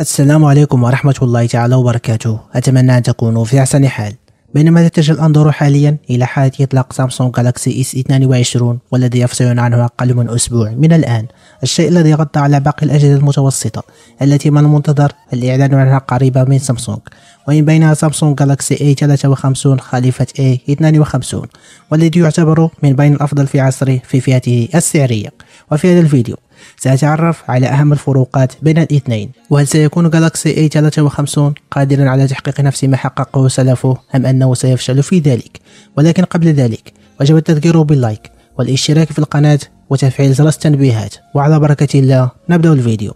السلام عليكم ورحمة الله تعالى وبركاته أتمنى أن تكونوا في أحسن حال بينما تتجه الأنظار حاليا إلى حالة إطلاق سامسونج جالاكسي اس 22 والذي يفصل عنه أقل من أسبوع من الآن الشيء الذي غطى على باقي الأجهزة المتوسطة التي من المنتظر الإعلان عنها قريبا من سامسونج ومن بينها سامسونج جالاكسي A53 خليفة A52 والذي يعتبر من بين الأفضل في عصره في فئته السعرية وفي هذا الفيديو سأتعرف على أهم الفروقات بين الاثنين وهل سيكون جالاكسي A 53 قادرا على تحقيق نفس ما حققه سلفه أم أنه سيفشل في ذلك ولكن قبل ذلك وجب التذكير باللايك والاشتراك في القناة وتفعيل جرس التنبيهات وعلى بركة الله نبدأ الفيديو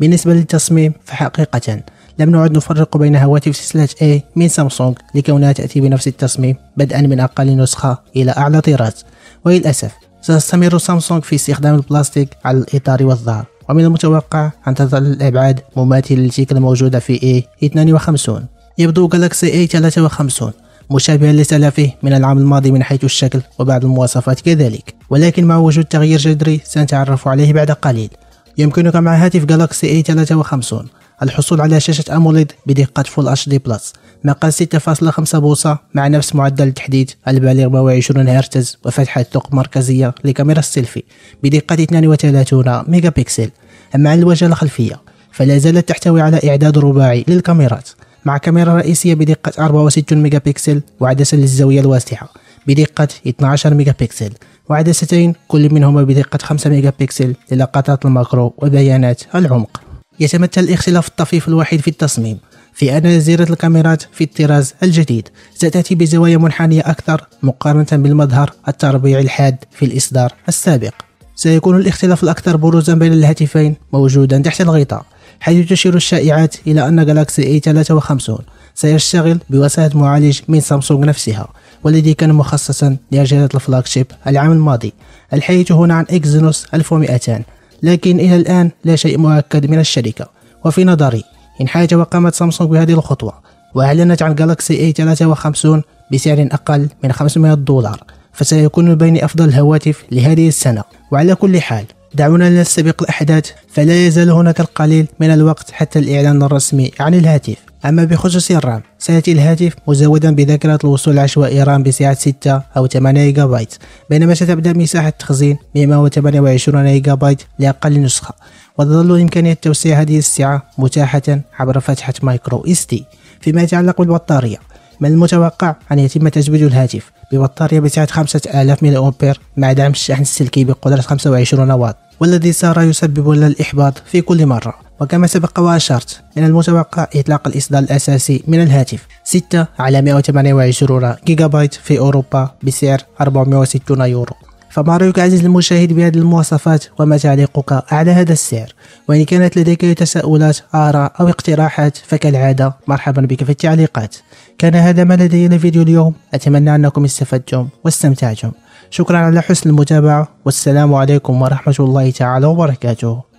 بالنسبة للتصميم فحقيقة لم نعد نفرق بين هواتف سلسلة A من سامسونج لكونها تأتي بنفس التصميم بدءا من أقل نسخة إلى أعلى طراز وللأسف سنستمر سامسونج في استخدام البلاستيك على الإطار والظهر ومن المتوقع أن تظل الأبعاد مماثلة لتلك الموجودة في A52 يبدو جالاكسي A53 مشابها لسلفه من العام الماضي من حيث الشكل وبعض المواصفات كذلك ولكن مع وجود تغيير جذري سنتعرف عليه بعد قليل يمكنك مع هاتف جالاكسي A53 الحصول على شاشة أموليد بدقة فول اتش دي بلس مقاس 6.5 بوصة مع نفس معدل التحديد البالغ 120 هرتز وفتحة ثقب مركزية لكاميرا السيلفي بدقة 32 ميجا بكسل أما عن الواجهة الخلفية فلا زالت تحتوي على إعداد رباعي للكاميرات مع كاميرا رئيسية بدقة 64 ميجا بكسل وعدسة للزاوية الواسعة بدقة 12 ميجا بكسل وعدستين كل منهما بدقة 5 ميجا بكسل للقطات الماكرو وبيانات العمق يتمثل الاختلاف الطفيف الوحيد في التصميم في أن جزيرة الكاميرات في الطراز الجديد ستأتي بزوايا منحنية أكثر مقارنة بالمظهر التربيعي الحاد في الإصدار السابق سيكون الاختلاف الأكثر بروزا بين الهاتفين موجودا تحت الغطاء حيث تشير الشائعات إلى أن جالاكسي A53 سيشتغل بواسطة معالج من سامسونج نفسها والذي كان مخصصا لأجهزة شيب العام الماضي الحديث هنا عن إكزينوس 1200 لكن إلى الآن لا شيء مؤكد من الشركة وفي نظري إن حاجة وقامت سامسونج بهذه الخطوة وأعلنت عن جالكسي A53 بسعر أقل من 500 دولار فسيكون من بين أفضل الهواتف لهذه السنة وعلى كل حال دعونا نستبق الأحداث فلا يزال هناك القليل من الوقت حتى الإعلان الرسمي عن الهاتف أما بخصوص الرام سيأتي الهاتف مزودا بذاكرة الوصول العشوائي رام بسعة 6 أو 8 جيجا بايت بينما ستبدأ مساحة التخزين 128 جيجا بايت لأقل نسخة وتظل إمكانية توسيع هذه السعة متاحة عبر فتحة مايكرو اس تي فيما يتعلق بالبطارية من المتوقع أن يتم تزويد الهاتف ببطارية بسعة 5000 ملي أمبير مع دعم الشحن السلكي بقدرة 25 واط والذي صار يسبب لنا الإحباط في كل مرة وكما سبق وأشرت من المتوقع إطلاق الإصدار الأساسي من الهاتف 6 على 128 جيجا بايت في أوروبا بسعر 460 يورو فما رأيك عزيزي المشاهد بهذه المواصفات وما تعليقك على هذا السعر وإن كانت لديك أي تساؤلات آراء أو اقتراحات فكالعادة مرحبا بك في التعليقات كان هذا ما لدينا فيديو اليوم أتمنى أنكم استفدتم واستمتعتم شكرا على حسن المتابعة والسلام عليكم ورحمة الله تعالى وبركاته